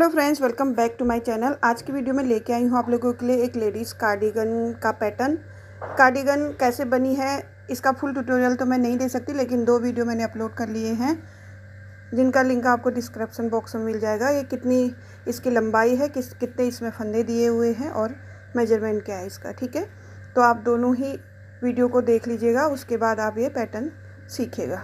hello friends welcome back to my channel आज की video में लेके आई हूँ आप लोगों के लिए एक लेडीज़ कार्डिगन का पैटर्न कार्डिगन कैसे बनी है इसका फुल ट्यूटोरियल तो मैं नहीं दे सकती लेकिन दो वीडियो मैंने अपलोड कर लिए हैं जिनका लिंक आपको डिस्क्रिप्सन बॉक्स में मिल जाएगा ये कितनी इसकी लंबाई है किस कितने इसमें फंदे दिए हुए हैं और मेजरमेंट क्या है इसका ठीक है तो आप दोनों ही वीडियो को देख लीजिएगा उसके बाद आप ये पैटर्न सीखेगा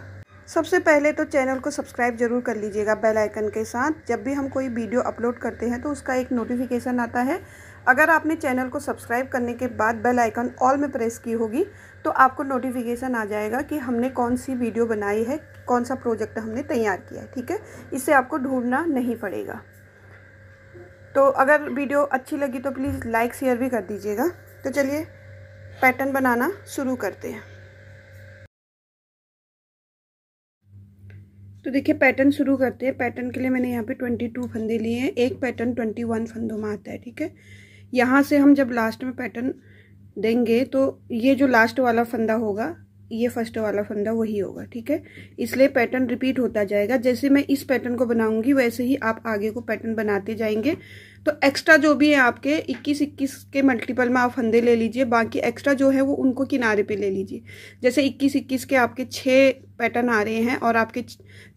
सबसे पहले तो चैनल को सब्सक्राइब जरूर कर लीजिएगा बेल आइकन के साथ जब भी हम कोई वीडियो अपलोड करते हैं तो उसका एक नोटिफिकेशन आता है अगर आपने चैनल को सब्सक्राइब करने के बाद बेल आइकन ऑल में प्रेस की होगी तो आपको नोटिफिकेशन आ जाएगा कि हमने कौन सी वीडियो बनाई है कौन सा प्रोजेक्ट हमने तैयार किया है ठीक है इससे आपको ढूंढना नहीं पड़ेगा तो अगर वीडियो अच्छी लगी तो प्लीज़ लाइक शेयर भी कर दीजिएगा तो चलिए पैटर्न बनाना शुरू करते हैं तो देखिए पैटर्न शुरू करते हैं पैटर्न के लिए मैंने यहाँ पे 22 फंदे लिए हैं एक पैटर्न 21 फंदों में आता है ठीक है यहाँ से हम जब लास्ट में पैटर्न देंगे तो ये जो लास्ट वाला फंदा होगा ये फर्स्ट वाला फंदा वही होगा ठीक है इसलिए पैटर्न रिपीट होता जाएगा जैसे मैं इस पैटर्न को बनाऊंगी वैसे ही आप आगे को पैटर्न बनाते जाएंगे तो एक्स्ट्रा जो भी है आपके 21 21 के मल्टीपल में आप फंदे ले लीजिए बाकी एक्स्ट्रा जो है वो उनको किनारे पे ले लीजिए जैसे 21 21 के आपके छः पैटर्न आ रहे हैं और आपके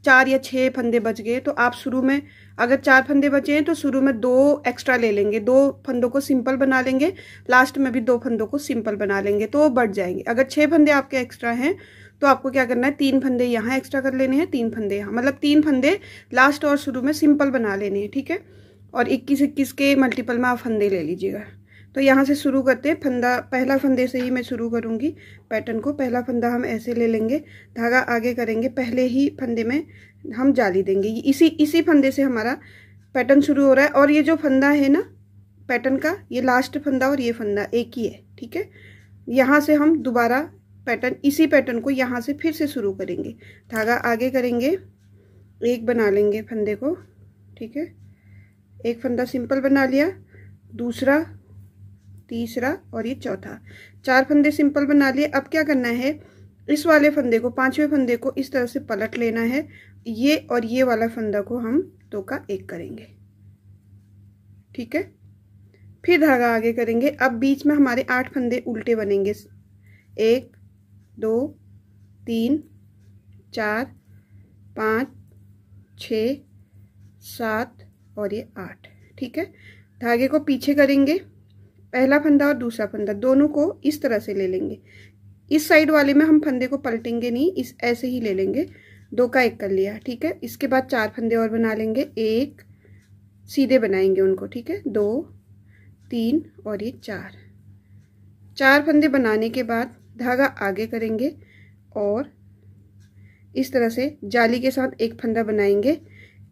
चार या छः फंदे बच गए तो आप शुरू में अगर चार फंदे बचे हैं तो शुरू में दो एक्स्ट्रा ले लेंगे दो फंदों को सिंपल बना लेंगे लास्ट में भी दो फंदों को सिंपल बना लेंगे तो वो बढ़ जाएंगे अगर छः फंदे आपके एक्स्ट्रा हैं तो आपको क्या करना है तीन फंदे यहाँ एक्स्ट्रा कर लेने हैं तीन फंदे यहाँ मतलब तीन फंदे लास्ट और शुरू में सिंपल बना लेने हैं ठीक है और इक्कीस इक्कीस के मल्टीपल में आप फंदे ले लीजिएगा तो यहाँ से शुरू करते हैं फंदा पहला फंदे से ही मैं शुरू करूँगी पैटर्न को पहला फंदा हम ऐसे ले लेंगे धागा आगे करेंगे पहले ही फंदे में हम जाली देंगे इसी इसी फंदे से हमारा पैटर्न शुरू हो रहा है और ये जो फंदा है ना पैटर्न का ये लास्ट फंदा और ये फंदा एक ही है ठीक है यहाँ से हम दोबारा पैटर्न इसी पैटर्न को यहाँ से फिर से शुरू करेंगे धागा आगे करेंगे एक बना लेंगे फंदे को ठीक है एक फंदा सिंपल बना लिया दूसरा तीसरा और ये चौथा चार फंदे सिंपल बना लिए अब क्या करना है इस वाले फंदे को पांचवें फंदे को इस तरह से पलट लेना है ये और ये वाला फंदा को हम दो का एक करेंगे ठीक है फिर धागा आगे करेंगे अब बीच में हमारे आठ फंदे उल्टे बनेंगे एक दो तीन चार पाँच छ सात और ये आठ ठीक है धागे को पीछे करेंगे पहला फंदा और दूसरा फंदा दोनों को इस तरह से ले लेंगे इस साइड वाले में हम फंदे को पलटेंगे नहीं इस ऐसे ही ले लेंगे दो का एक कर लिया ठीक है इसके बाद चार फंदे और बना लेंगे एक सीधे बनाएंगे उनको ठीक है दो तीन और ये चार चार फंदे बनाने के बाद धागा आगे करेंगे और इस तरह से जाली के साथ एक फंदा बनाएंगे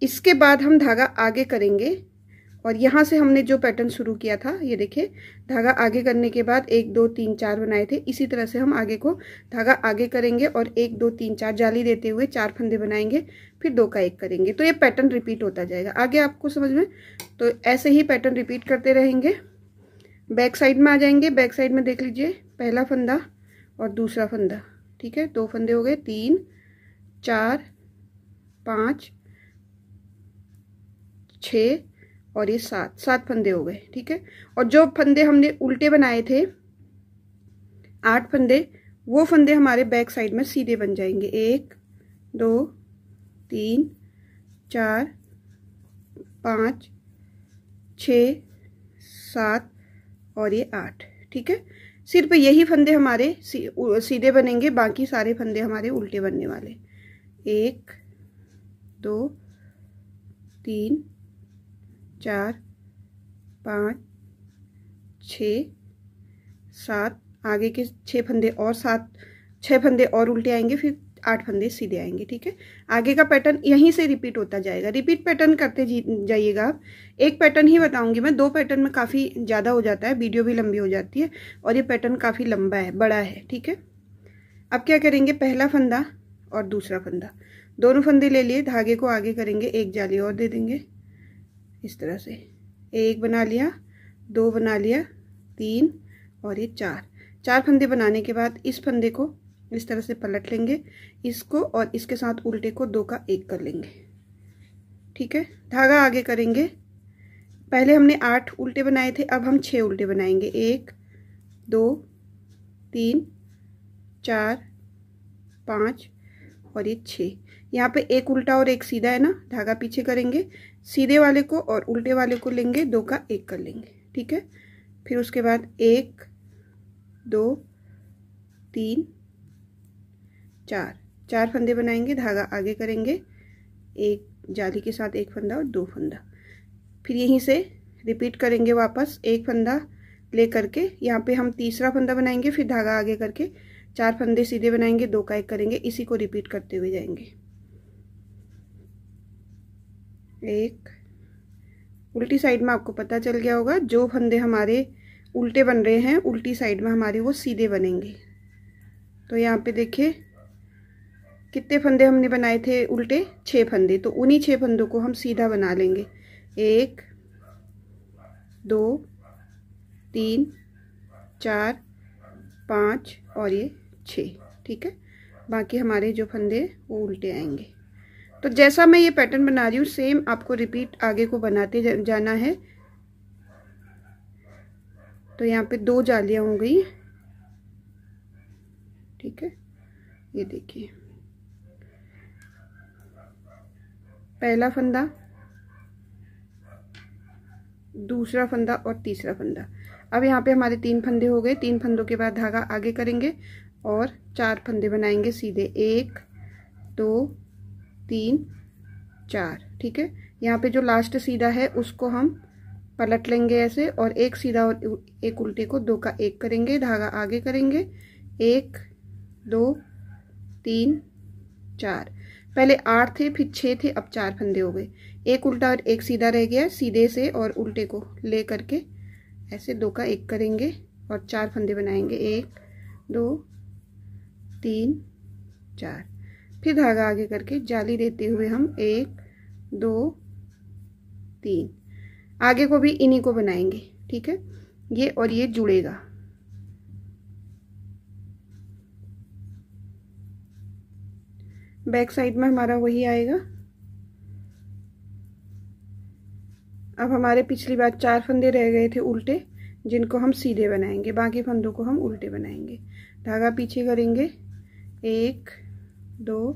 इसके बाद हम धागा आगे करेंगे और यहाँ से हमने जो पैटर्न शुरू किया था ये देखिए धागा आगे करने के बाद एक दो तीन चार बनाए थे इसी तरह से हम आगे को धागा आगे करेंगे और एक दो तीन चार जाली देते हुए चार फंदे बनाएंगे फिर दो का एक करेंगे तो ये पैटर्न रिपीट होता जाएगा आगे आपको समझ में तो ऐसे ही पैटर्न रिपीट करते रहेंगे बैक साइड में आ जाएंगे बैक साइड में देख लीजिए पहला फंदा और दूसरा फंदा ठीक है दो फंदे हो गए तीन चार पाँच छ और ये सात सात फंदे हो गए ठीक है और जो फंदे हमने उल्टे बनाए थे आठ फंदे वो फंदे हमारे बैक साइड में सीधे बन जाएंगे एक दो तीन चार पाँच छ सात और ये आठ ठीक है सिर्फ यही फंदे हमारे सीधे बनेंगे बाकी सारे फंदे हमारे उल्टे बनने वाले एक दो तीन चार पाँच छ सात आगे के छः फंदे और सात छः फंदे और उल्टे आएंगे फिर आठ फंदे सीधे आएंगे ठीक है आगे का पैटर्न यहीं से रिपीट होता जाएगा रिपीट पैटर्न करते जाइएगा आप एक पैटर्न ही बताऊंगी मैं दो पैटर्न में काफ़ी ज़्यादा हो जाता है वीडियो भी लंबी हो जाती है और ये पैटर्न काफ़ी लंबा है बड़ा है ठीक है अब क्या करेंगे पहला फंदा और दूसरा फंदा दोनों फंदे ले लिए धागे को आगे करेंगे एक जाली और दे देंगे इस तरह से एक बना लिया दो बना लिया तीन और ये चार चार फंदे बनाने के बाद इस फंदे को इस तरह से पलट लेंगे इसको और इसके साथ उल्टे को दो का एक कर लेंगे ठीक है धागा आगे करेंगे पहले हमने आठ उल्टे बनाए थे अब हम छः उल्टे बनाएंगे एक दो तीन चार पाँच और ये छः यहाँ पे एक उल्टा और एक सीधा है ना धागा पीछे करेंगे सीधे वाले को और उल्टे वाले को लेंगे दो का एक कर लेंगे ठीक है फिर उसके बाद एक दो तीन चार चार फंदे बनाएंगे धागा आगे करेंगे एक जाली के साथ एक फंदा और दो फंदा फिर यहीं से रिपीट करेंगे वापस एक फंदा ले करके यहाँ पे हम तीसरा फंदा बनाएंगे फिर धागा आगे करके चार फंदे सीधे बनाएंगे दो का एक करेंगे इसी को रिपीट करते हुए जाएंगे एक उल्टी साइड में आपको पता चल गया होगा जो फंदे हमारे उल्टे बन रहे हैं उल्टी साइड में हमारे वो सीधे बनेंगे तो यहाँ पे देखिए कितने फंदे हमने बनाए थे उल्टे छः फंदे तो उन्हीं छः फंदों को हम सीधा बना लेंगे एक दो तीन चार पाँच और ये छः ठीक है बाकी हमारे जो फंदे वो उल्टे आएंगे तो जैसा मैं ये पैटर्न बना रही हूँ सेम आपको रिपीट आगे को बनाते जाना है तो यहाँ पे दो जालियाँ हो गई ठीक है ये देखिए पहला फंदा दूसरा फंदा और तीसरा फंदा अब यहाँ पे हमारे तीन फंदे हो गए तीन फंदों के बाद धागा आगे करेंगे और चार फंदे बनाएंगे सीधे एक दो तीन चार ठीक है यहाँ पे जो लास्ट सीधा है उसको हम पलट लेंगे ऐसे और एक सीधा और एक उल्टे को दो का एक करेंगे धागा आगे करेंगे एक दो तीन चार पहले आठ थे फिर छः थे अब चार फंदे हो गए एक उल्टा और एक सीधा रह गया सीधे से और उल्टे को ले करके ऐसे दो का एक करेंगे और चार फंदे बनाएंगे एक दो तीन चार फिर धागा आगे करके जाली देते हुए हम एक दो तीन आगे को भी इन्हीं को बनाएंगे ठीक है ये और ये जुड़ेगा बैक साइड में हमारा वही आएगा अब हमारे पिछली बार चार फंदे रह गए थे उल्टे जिनको हम सीधे बनाएंगे बाकी फंदों को हम उल्टे बनाएंगे धागा पीछे करेंगे एक दो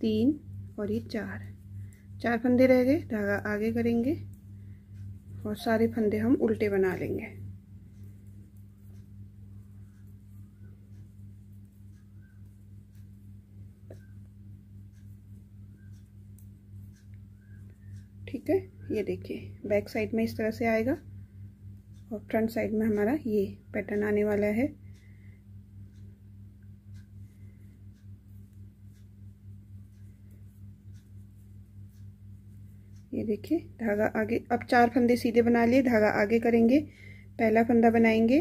तीन और ये चार चार फंदे रह गए धागा आगे करेंगे और सारे फंदे हम उल्टे बना लेंगे ठीक है ये देखिए बैक साइड में इस तरह से आएगा और फ्रंट साइड में हमारा ये पैटर्न आने वाला है देखिए धागा आगे अब चार फंदे सीधे बना लिए धागा आगे करेंगे पहला फंदा बनाएंगे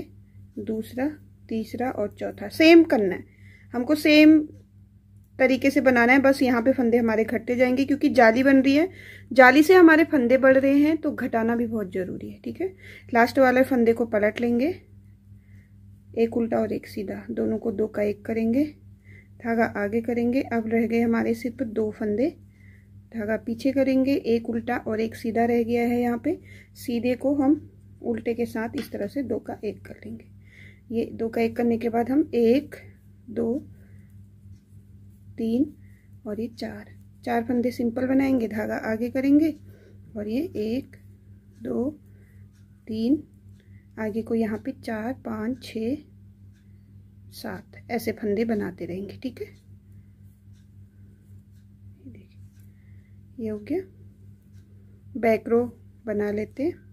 दूसरा तीसरा और चौथा सेम करना है हमको सेम तरीके से बनाना है बस यहाँ पे फंदे हमारे घटते जाएंगे क्योंकि जाली बन रही है जाली से हमारे फंदे बढ़ रहे हैं तो घटाना भी बहुत ज़रूरी है ठीक है लास्ट वाले फंदे को पलट लेंगे एक उल्टा और एक सीधा दोनों को दो का एक करेंगे धागा आगे करेंगे अब रह गए हमारे सिर्फ दो फंदे धागा पीछे करेंगे एक उल्टा और एक सीधा रह गया है यहाँ पे सीधे को हम उल्टे के साथ इस तरह से दो का एक कर लेंगे ये दो का एक करने के बाद हम एक दो तीन और ये चार चार फंदे सिंपल बनाएंगे धागा आगे करेंगे और ये एक दो तीन आगे को यहाँ पे चार पाँच छ सात ऐसे फंदे बनाते रहेंगे ठीक है ये हो गया बैक रो बना लेते हैं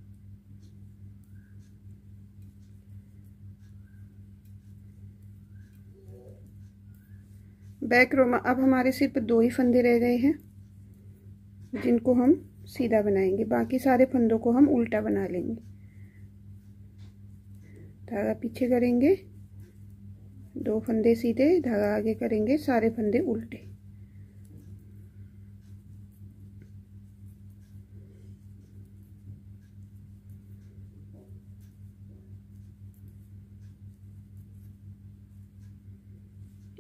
बैक रो में अब हमारे सिर्फ दो ही फंदे रह गए हैं जिनको हम सीधा बनाएंगे बाकी सारे फंदों को हम उल्टा बना लेंगे धागा पीछे करेंगे दो फंदे सीधे धागा आगे करेंगे सारे फंदे उल्टे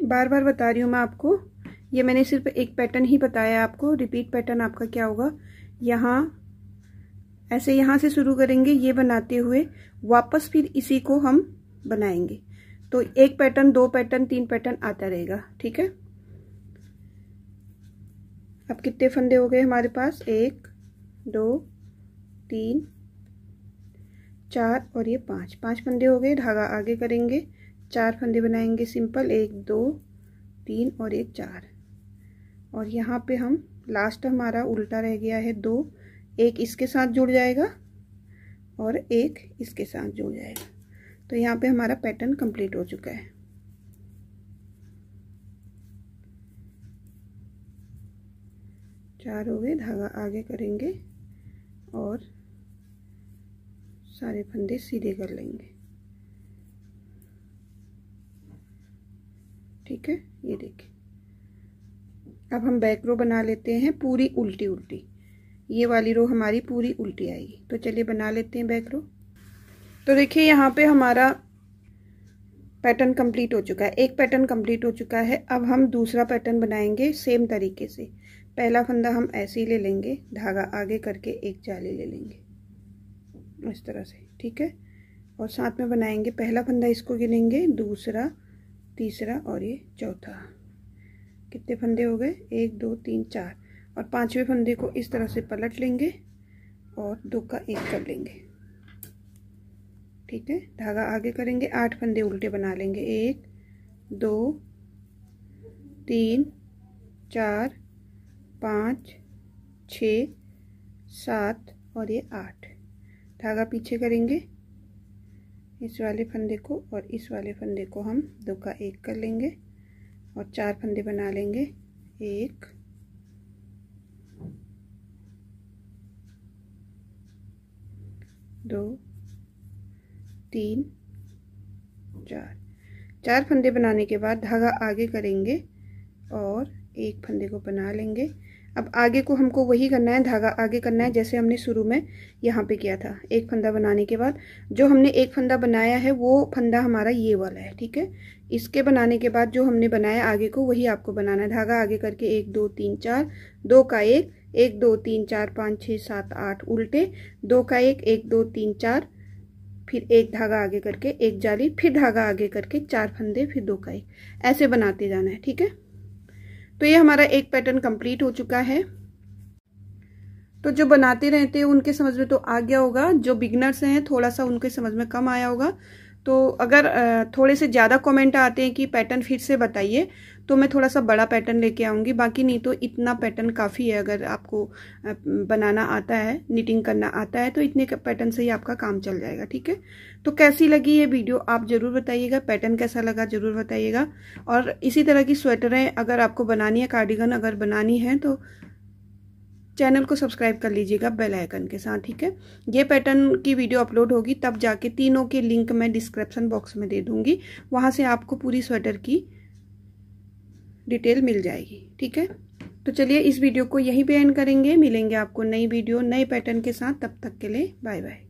बार बार बता रही हूँ मैं आपको ये मैंने सिर्फ एक पैटर्न ही बताया आपको रिपीट पैटर्न आपका क्या होगा यहाँ ऐसे यहाँ से शुरू करेंगे ये बनाते हुए वापस फिर इसी को हम बनाएंगे तो एक पैटर्न दो पैटर्न तीन पैटर्न आता रहेगा ठीक है अब कितने फंदे हो गए हमारे पास एक दो तीन चार और ये पांच पांच फंदे हो गए धागा आगे करेंगे चार फंदे बनाएंगे सिंपल एक दो तीन और एक चार और यहाँ पे हम लास्ट हमारा उल्टा रह गया है दो एक इसके साथ जुड़ जाएगा और एक इसके साथ जुड़ जाएगा तो यहाँ पे हमारा पैटर्न कंप्लीट हो चुका है चार हो गए धागा आगे करेंगे और सारे फंदे सीधे कर लेंगे ठीक है ये देखिए अब हम बैक रो बना लेते हैं पूरी उल्टी उल्टी ये वाली रो हमारी पूरी उल्टी आएगी तो चलिए बना लेते हैं बैक रो तो देखिए यहाँ पे हमारा पैटर्न कंप्लीट हो चुका है एक पैटर्न कंप्लीट हो चुका है अब हम दूसरा पैटर्न बनाएंगे सेम तरीके से पहला फंदा हम ऐसे ही ले लेंगे धागा आगे करके एक जाली ले लेंगे इस तरह से ठीक है और साथ में बनाएंगे पहला फंदा इसको गिनेंगे दूसरा तीसरा और ये चौथा कितने फंदे हो गए एक दो तीन चार और पांचवें फंदे को इस तरह से पलट लेंगे और दो का एक कर लेंगे ठीक है धागा आगे करेंगे आठ फंदे उल्टे बना लेंगे एक दो तीन चार पाँच छ सात और ये आठ धागा पीछे करेंगे इस वाले फंदे को और इस वाले फंदे को हम दो का एक कर लेंगे और चार फंदे बना लेंगे एक दो तीन चार चार फंदे बनाने के बाद धागा आगे करेंगे और एक फंदे को बना लेंगे अब आगे को हमको वही करना है धागा आगे करना है जैसे हमने शुरू में यहाँ पे किया था एक फंदा बनाने के बाद जो हमने एक फंदा बनाया है वो फंदा हमारा ये वाला है ठीक है इसके बनाने के बाद जो हमने बनाया आगे को वही आपको बनाना है धागा आगे करके एक दो तीन चार दो का एक एक दो तीन चार पाँच छः सात आठ उल्टे दो का एक एक दो तीन चार फिर एक धागा आगे करके एक जाली फिर धागा आगे करके चार फंदे फिर दो का एक ऐसे बनाते जाना है ठीक है तो ये हमारा एक पैटर्न कंप्लीट हो चुका है तो जो बनाते रहते हैं उनके समझ में तो आ गया होगा जो बिगनर्स हैं थोड़ा सा उनके समझ में कम आया होगा तो अगर थोड़े से ज़्यादा कमेंट आते हैं कि पैटर्न फिर से बताइए तो मैं थोड़ा सा बड़ा पैटर्न लेके आऊँगी बाकी नहीं तो इतना पैटर्न काफ़ी है अगर आपको बनाना आता है निटिंग करना आता है तो इतने पैटर्न से ही आपका काम चल जाएगा ठीक है तो कैसी लगी ये वीडियो आप ज़रूर बताइएगा पैटर्न कैसा लगा ज़रूर बताइएगा और इसी तरह की स्वेटरें अगर आपको बनानी है कार्डिगन अगर बनानी है तो चैनल को सब्सक्राइब कर लीजिएगा बेल आइकन के साथ ठीक है ये पैटर्न की वीडियो अपलोड होगी तब जाके तीनों के लिंक मैं डिस्क्रिप्शन बॉक्स में दे दूंगी वहाँ से आपको पूरी स्वेटर की डिटेल मिल जाएगी ठीक है तो चलिए इस वीडियो को यहीं पे एंड करेंगे मिलेंगे आपको नई वीडियो नए पैटर्न के साथ तब तक के लिए बाय बाय